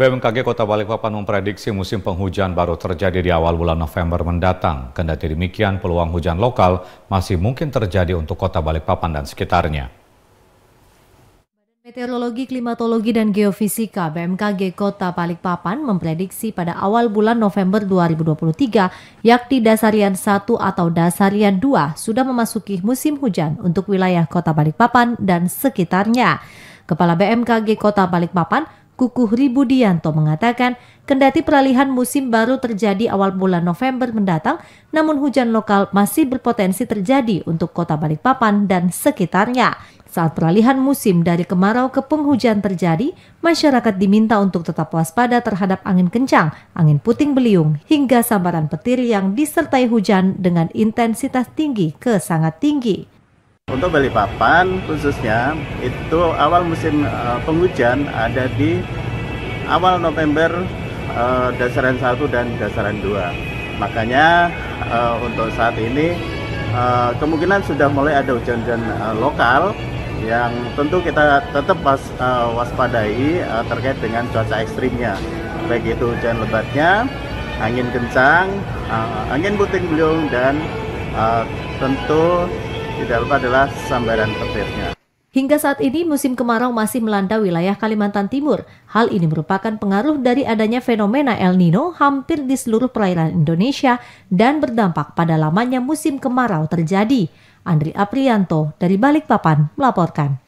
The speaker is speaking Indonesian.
BMKG Kota Balikpapan memprediksi musim penghujan baru terjadi di awal bulan November mendatang. Kendati demikian, peluang hujan lokal masih mungkin terjadi untuk Kota Balikpapan dan sekitarnya. Meteorologi, Klimatologi, dan Geofisika BMKG Kota Balikpapan memprediksi pada awal bulan November 2023, yakni dasarian 1 atau dasarian 2 sudah memasuki musim hujan untuk wilayah Kota Balikpapan dan sekitarnya. Kepala BMKG Kota Balikpapan, Kukuh Ribudianto mengatakan, kendati peralihan musim baru terjadi awal bulan November mendatang, namun hujan lokal masih berpotensi terjadi untuk kota Balikpapan dan sekitarnya. Saat peralihan musim dari kemarau ke penghujan terjadi, masyarakat diminta untuk tetap waspada terhadap angin kencang, angin puting beliung, hingga sambaran petir yang disertai hujan dengan intensitas tinggi ke sangat tinggi. Untuk Balikpapan khususnya itu awal musim uh, penghujan ada di awal November uh, dasaran 1 dan dasaran 2. Makanya uh, untuk saat ini uh, kemungkinan sudah mulai ada hujan-hujan uh, lokal yang tentu kita tetap was, uh, waspadai uh, terkait dengan cuaca ekstrimnya. Baik itu hujan lebatnya, angin kencang, uh, angin puting beliung dan uh, tentu tidak lupa adalah sambaran petirnya. Hingga saat ini musim kemarau masih melanda wilayah Kalimantan Timur. Hal ini merupakan pengaruh dari adanya fenomena El Nino hampir di seluruh perairan Indonesia dan berdampak pada lamanya musim kemarau terjadi. Andri Aprianto dari Balikpapan melaporkan.